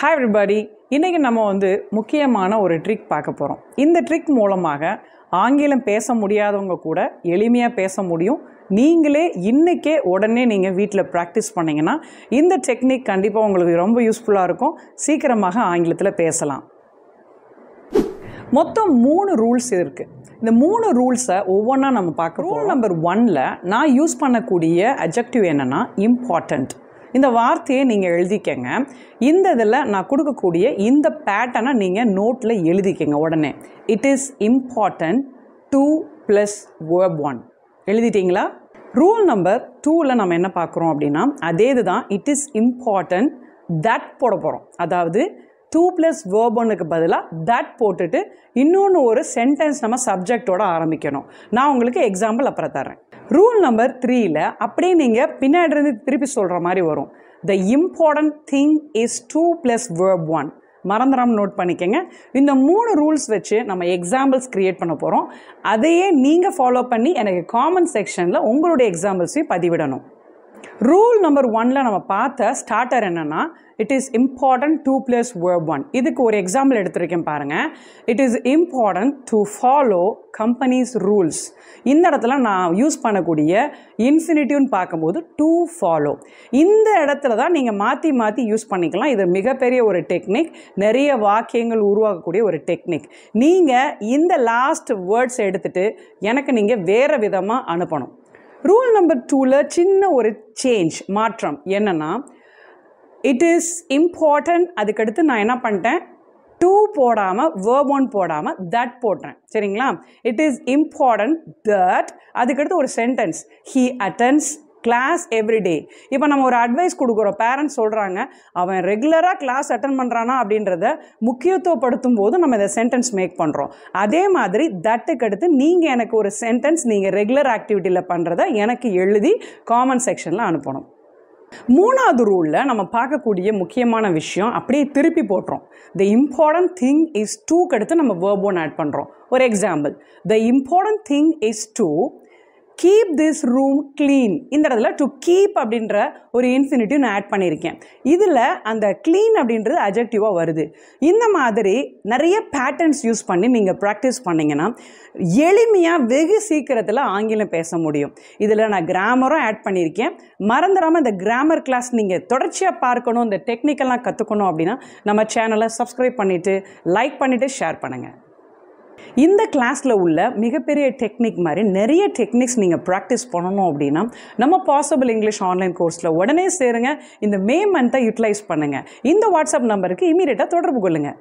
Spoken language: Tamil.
ஹாய் எவ்ரிபடி இன்றைக்கி நம்ம வந்து முக்கியமான ஒரு ட்ரிக் பார்க்க போகிறோம் இந்த ட்ரிக் மூலமாக ஆங்கிலம் பேச முடியாதவங்க கூட எளிமையாக பேச முடியும் நீங்களே இன்றைக்கே உடனே நீங்கள் வீட்டில் ப்ராக்டிஸ் பண்ணிங்கன்னா இந்த டெக்னிக் கண்டிப்பாக உங்களுக்கு ரொம்ப யூஸ்ஃபுல்லாக இருக்கும் சீக்கிரமாக ஆங்கிலத்தில் பேசலாம் மொத்தம் மூணு ரூல்ஸ் இருக்குது இந்த மூணு ரூல்ஸை ஒவ்வொன்றா நம்ம பார்க்குறோம் ரூல் நம்பர் ஒனில் நான் யூஸ் பண்ணக்கூடிய அப்ஜெக்டிவ் என்னென்னா இம்பார்ட்டண்ட் இந்த வார்த்தையை நீங்கள் எழுதிக்கங்க இந்த இதில் நான் கொடுக்கக்கூடிய இந்த பேட்டனை நீங்கள் நோட்டில் எழுதிக்கங்க உடனே it is important to plus verb one எழுதிட்டிங்களா ரூல் நம்பர் டூவில் நம்ம என்ன பார்க்குறோம் அப்படின்னா அதே இதுதான் இட் இஸ் இம்பார்ட்டன்ட் தட் போட போகிறோம் அதாவது டூ ப்ளஸ் வேர்ப் ஒன்னுக்கு பதிலாக தட் போட்டுட்டு இன்னொன்று ஒரு சென்டென்ஸ் நம்ம சப்ஜெக்டோட ஆரம்பிக்கணும் நான் உங்களுக்கு எக்ஸாம்பிள் அப்புறம் தரேன் ரூல் நம்பர் த்ரீயில் அப்படியே நீங்கள் பின்னாடி இருந்து திருப்பி சொல்கிற மாதிரி வரும் the important thing is to plus verb one மறந்துடாமல் நோட் பண்ணிக்கோங்க இந்த மூணு ரூல்ஸ் வச்சு நம்ம எக்ஸாம்பிள்ஸ் க்ரியேட் பண்ண போகிறோம் அதையே நீங்கள் ஃபாலோ பண்ணி எனக்கு காமன் செக்ஷனில் உங்களுடைய எக்ஸாம்பிள்ஸையும் பதிவிடணும் ரூல் நம்பர் ஒனில் நம்ம பார்த்த ஸ்டார்டர் என்னென்னா it is important to plus verb one இதுக்கு ஒரு எக்ஸாம்பிள் எடுத்திருக்கேன் பாருங்கள் it is important to follow companies rules இந்த இடத்துல நான் யூஸ் பண்ணக்கூடிய இன்ஃபினிட்டிவ்னு பார்க்கும்போது டூ ஃபாலோ இந்த இடத்துல தான் நீங்கள் மாற்றி மாற்றி யூஸ் பண்ணிக்கலாம் இது மிகப்பெரிய ஒரு டெக்னிக் நிறைய வாக்கியங்கள் உருவாக்கக்கூடிய ஒரு டெக்னிக் நீங்கள் இந்த லாஸ்ட் வேர்ட்ஸ் எடுத்துகிட்டு எனக்கு நீங்கள் வேறு விதமாக அனுப்பணும் ரூல் நம்பர் டூவில் சின்ன ஒரு சேஞ்ச் மாற்றம் என்னென்னா இட் இஸ் இம்பார்ட்டன்ட் அதுக்கடுத்து நான் என்ன பண்ணிட்டேன் டூ போடாமல் வேர்ப் ஒன் போடாமல் தட் போடுறேன் சரிங்களா இட் இஸ் இம்பார்ட்டன்ட் தட் அதுக்கடுத்து ஒரு sentence he attends class everyday இப்போ நம்ம ஒரு அட்வைஸ் கொடுக்குறோம் பேரண்ட்ஸ் சொல்கிறாங்க அவன் ரெகுலராக கிளாஸ் அட்டன் பண்ணுறானா அப்படின்றத முக்கியத்துவப்படுத்தும் போது நம்ம இந்த சென்டென்ஸ் மேக் பண்ணுறோம் அதே மாதிரி தட்டுக்கு அடுத்து நீங்கள் எனக்கு ஒரு சென்டென்ஸ் நீங்கள் ரெகுலர் ஆக்டிவிட்டியில் பண்ணுறத எனக்கு எழுதி காமன் செக்ஷனில் அனுப்பணும் மூணாவது ரூலில் நம்ம பார்க்கக்கூடிய முக்கியமான விஷயம் அப்படியே திருப்பி போட்டுரும் த இம்பார்ட்டன்ட் திங் இஸ் டூக்கு அடுத்து நம்ம வேர்போன் ஆட் பண்ணுறோம் ஒரு example the important thing is to keep this room clean இந்த இடத்துல டு கீப் அப்படின்ற ஒரு இன்ஃபினிட்டிவ் நான் ஆட் பண்ணியிருக்கேன் இதில் அந்த க்ளீன் அப்படின்றது அஜெக்டிவாக வருது இந்த மாதிரி நிறைய பேட்டர்ன்ஸ் யூஸ் பண்ணி நீங்கள் ப்ராக்டிஸ் பண்ணிங்கன்னா எளிமையாக வெகு சீக்கிரத்தில் ஆங்கிலம் பேச முடியும் இதில் நான் கிராமரும் ஆட் பண்ணியிருக்கேன் மறந்துடாமல் இந்த கிராமர் கிளாஸ் நீங்கள் தொடர்ச்சியாக பார்க்கணும் இந்த டெக்னிக்கெல்லாம் கற்றுக்கணும் அப்படின்னா நம்ம சேனலை சப்ஸ்கிரைப் பண்ணிவிட்டு லைக் பண்ணிவிட்டு ஷேர் பண்ணுங்கள் இந்த கிளாஸில் உள்ள மிகப்பெரிய டெக்னிக் மாதிரி நிறைய டெக்னிக்ஸ் நீங்கள் ப்ராக்டிஸ் பண்ணணும் அப்படின்னா நம்ம பாசிபிள் இங்கிலீஷ் ஆன்லைன் கோர்ஸில் உடனே சேருங்க இந்த மே மந்த்தை யூட்டிலைஸ் பண்ணுங்கள் இந்த வாட்ஸ்அப் நம்பருக்கு இமீடியட்டாக தொடர்பு கொள்ளுங்கள்